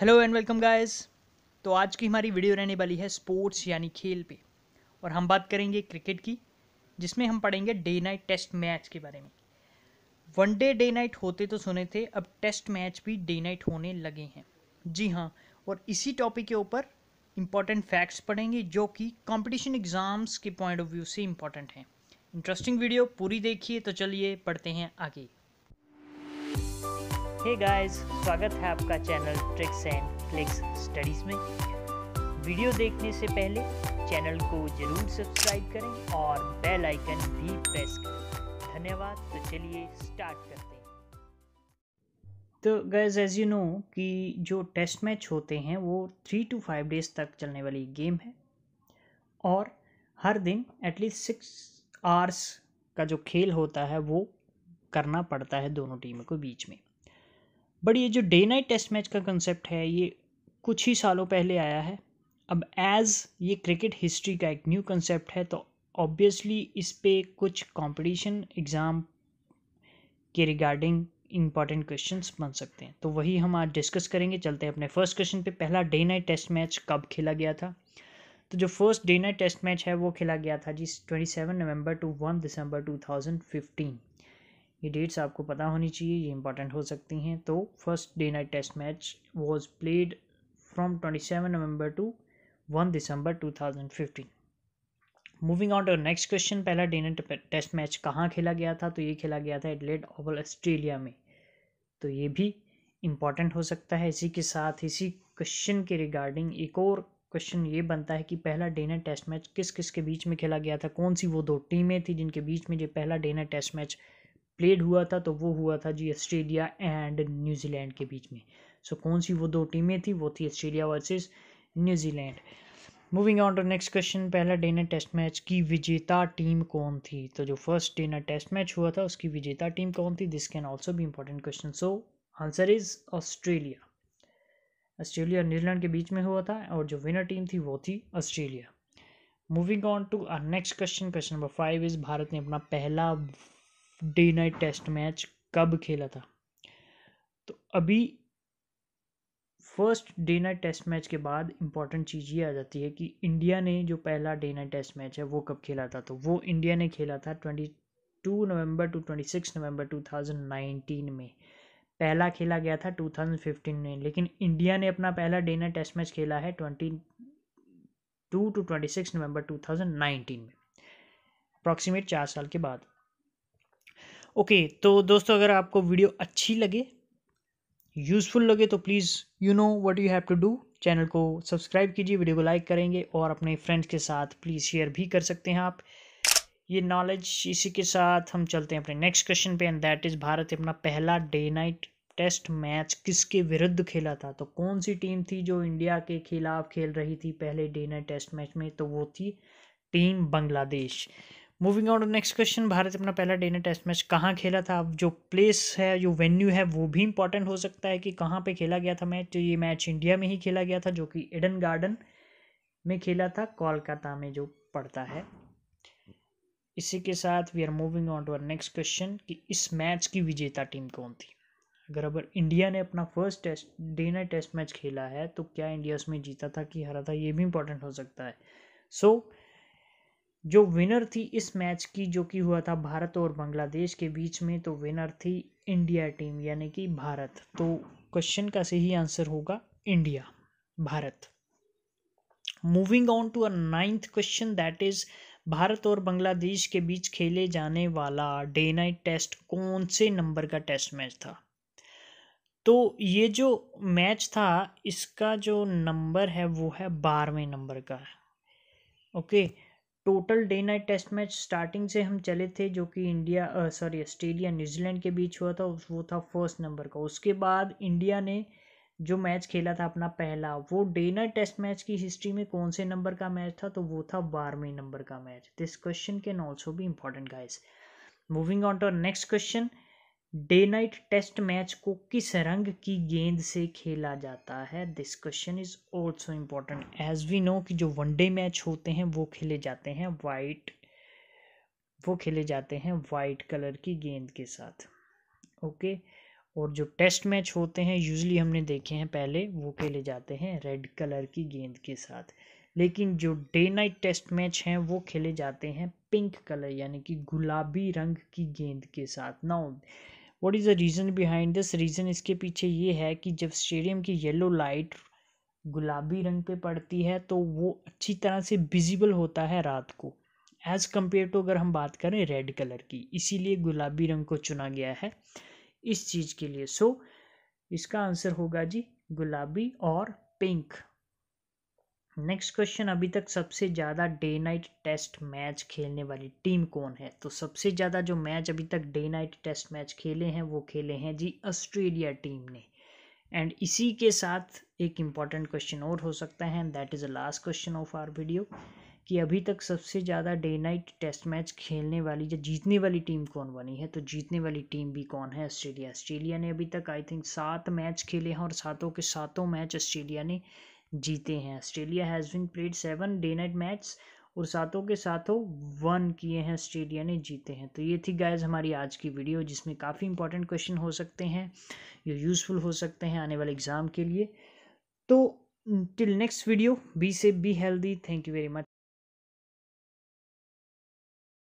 Hello and welcome guys तो आज की हमारी वीडियो रहने वाली है स्पोर्ट्स यानी खेल पे और हम बात करेंगे क्रिकेट की जिसमें हम पढ़ेंगे डे नाइट टेस्ट मैच के बारे में वनडे डे नाइट होते तो सुने थे अब टेस्ट मैच भी डे नाइट होने लगे हैं जी हाँ और इसी टॉपिक के ऊपर इम्पॉर्टेंट फैक्ट्स पढ़ेंगे जो कि कॉम्पिटिशन एग्ज़ाम्स के पॉइंट ऑफ व्यू से इम्पॉर्टेंट हैं इंटरेस्टिंग वीडियो पूरी देखिए तो चलिए पढ़ते हैं आगे हे गाइस स्वागत है आपका channel tricks and flicks studies में वीडियो देखने से पहले चैनल को ज़रूर सब्सक्राइब करें और बेल आइकन भी प्रेस करें धन्यवाद तो चलिए स्टार्ट करते हैं तो गाइस एज यू नो कि जो टेस्ट मैच होते हैं वो थ्री टू फाइव डेज़ तक चलने वाली गेम है और हर दिन एटलीस्ट सिक्स आवर्स का जो खेल होता है वो करना पड़ता है दोनों टीमों के बीच में बट ये जो डे नाइट टेस्ट मैच का कंसेप्ट है ये कुछ ही सालों पहले आया है अब एज़ ये क्रिकेट हिस्ट्री का एक न्यू कंसेप्ट है तो ऑब्वियसली इस पर कुछ कॉम्पिटिशन एग्ज़ाम के रिगार्डिंग इंपॉर्टेंट क्वेश्चन बन सकते हैं तो वही हम आज डिस्कस करेंगे चलते हैं अपने फर्स्ट क्वेश्चन पे पहला डे नाइट टेस्ट मैच कब खेला गया था तो जो first day night test match है वो खेला गया था जी twenty seven November to one December two thousand fifteen ये डेट्स आपको पता होनी चाहिए ये इंपॉर्टेंट हो सकती हैं तो first day night test match was played from twenty seven November to one December two thousand fifteen moving on to next question पहला डे नाइट टेस्ट मैच कहाँ खेला गया था तो ये खेला गया था एडलेट ओवल ऑस्ट्रेलिया में तो ये भी इम्पॉर्टेंट हो सकता है इसी के साथ इसी क्वेश्चन के रिगार्डिंग एक और क्वेश्चन ये बनता है कि पहला डे नाइट टेस्ट मैच किस किस के बीच में खेला गया था कौन सी वो दो टीमें थी जिनके बीच में ये पहला day night test match played हुआ था तो वो हुआ था जी ऑस्ट्रेलिया एंड न्यूजीलैंड के बीच में सो so, कौन सी वो दो टीमें थी वो थी Australia versus New Zealand moving on to next question पहला डिनर टेस्ट मैच की विजेता टीम कौन थी तो जो फर्स्ट डिनर टेस्ट मैच हुआ था उसकी विजेता टीम कौन थी दिस कैन ऑल्सो भी important question so answer is Australia Australia और न्यूजीलैंड के बीच में हुआ था और जो विनर टीम थी वो थी Australia moving on to next question question number five is Bharat ने अपना पहला डे नाइट टेस्ट मैच कब खेला था तो अभी first day night test match के बाद इंपॉर्टेंट चीज़ ये आ जाती है कि इंडिया ने जो पहला डे नाइट टेस्ट मैच है वो कब खेला था तो वो इंडिया ने खेला था twenty two November to twenty six November two thousand nineteen में पहला खेला गया था टू थाउजेंड फिफ्टीन में लेकिन इंडिया ने अपना पहला डे नाइट टेस्ट मैच खेला है twenty two to twenty six November two thousand nineteen में अप्रॉक्सीमेट चार साल के बाद ओके तो दोस्तों अगर आपको वीडियो अच्छी लगे यूज़फुल लगे तो please you know what you have to do channel को सब्सक्राइब कीजिए वीडियो को लाइक करेंगे और अपने फ्रेंड्स के साथ प्लीज़ शेयर भी कर सकते हैं आप ये नॉलेज इसी के साथ हम चलते हैं अपने नेक्स्ट क्वेश्चन पे एंड दैट इज़ भारत अपना पहला डे नाइट टेस्ट मैच किसके विरुद्ध खेला था तो कौन सी टीम थी जो इंडिया के खिलाफ खेल रही थी पहले डे नाइट टेस्ट मैच में तो वो थी team Bangladesh moving on to next question Bharat अपना पहला डे टेस्ट मैच कहाँ खेला था अब जो प्लेस है जो वेन्यू है वो भी इंपॉर्टेंट हो सकता है कि कहाँ पे खेला गया था मैच तो ये मैच इंडिया में ही खेला गया था जो कि एडन गार्डन में खेला था कोलकाता में जो पड़ता है इसी के साथ we are moving on to uh next question कि इस मैच की विजेता टीम कौन थी अगर अगर इंडिया ने अपना first test day night test match खेला है तो क्या इंडिया उसमें जीता था कि हरा था ये भी इंपॉर्टेंट हो सकता है सो so, जो विनर थी इस मैच की जो कि हुआ था भारत और बांग्लादेश के बीच में तो विनर थी इंडिया टीम यानी कि भारत तो क्वेश्चन का सही आंसर होगा India Bharat moving on to a ninth question that is Bharat और बांग्लादेश के बीच खेले जाने वाला डे नाइट टेस्ट कौन से नंबर का टेस्ट मैच था तो ये जो मैच था इसका जो नंबर है वो है बारहवें नंबर का okay okay, total day night test match starting से हम चले थे जो कि इंडिया सॉरी ऑस्ट्रेलिया न्यूजीलैंड के बीच हुआ था वो था फर्स्ट नंबर का उसके बाद इंडिया ने जो मैच खेला था अपना पहला वो डे नाइट टेस्ट मैच की हिस्ट्री में कौन से नंबर का मैच था तो वो था बारहवें नंबर का match this question can also भी important guys moving on to next question day night test match को किस रंग की गेंद से खेला जाता है this question is also important as we know कि जो वनडे मैच होते हैं वो खेले जाते हैं वाइट वो खेले जाते हैं वाइट कलर की गेंद के साथ ओके okay? और जो टेस्ट मैच होते हैं यूजली हमने देखे हैं पहले वो खेले जाते हैं रेड कलर की गेंद के साथ लेकिन जो डे नाइट टेस्ट मैच हैं वो खेले जाते हैं पिंक कलर यानी कि गुलाबी रंग की गेंद के साथ ना what is the reason behind this reason इसके पीछे ये है कि जब स्टेडियम की येलो लाइट गुलाबी रंग पे पड़ती है तो वो अच्छी तरह से विजिबल होता है रात को एज़ कम्पेयर टू अगर हम बात करें रेड कलर की इसीलिए गुलाबी रंग को चुना गया है इस चीज़ के लिए सो so, इसका आंसर होगा जी गुलाबी और पिंक नेक्स्ट क्वेश्चन अभी तक सबसे ज़्यादा डे नाइट टेस्ट मैच खेलने वाली टीम कौन है तो सबसे ज़्यादा जो मैच अभी तक डे नाइट टेस्ट मैच खेले हैं वो खेले हैं जी ऑस्ट्रेलिया टीम ने एंड इसी के साथ एक इम्पॉर्टेंट क्वेश्चन और हो सकता है that is a last question of our video कि अभी तक सबसे ज़्यादा डे नाइट टेस्ट मैच खेलने वाली या जीतने वाली टीम कौन बनी है तो जीतने वाली टीम भी कौन है ऑस्ट्रेलिया ऑस्ट्रेलिया ने अभी तक आई थिंक सात मैच खेले हैं और सातों के सातों मैच ऑस्ट्रेलिया ने जीते हैं Australia has been played seven day night match और सातों के सातों वन किए हैं ऑस्ट्रेलिया ने जीते हैं तो ये थी गाइज हमारी आज की वीडियो जिसमें काफ़ी इंपॉर्टेंट क्वेश्चन हो सकते हैं ये यूज़फुल हो सकते हैं आने वाले एग्ज़ाम के लिए तो till next video be safe be healthy thank you very much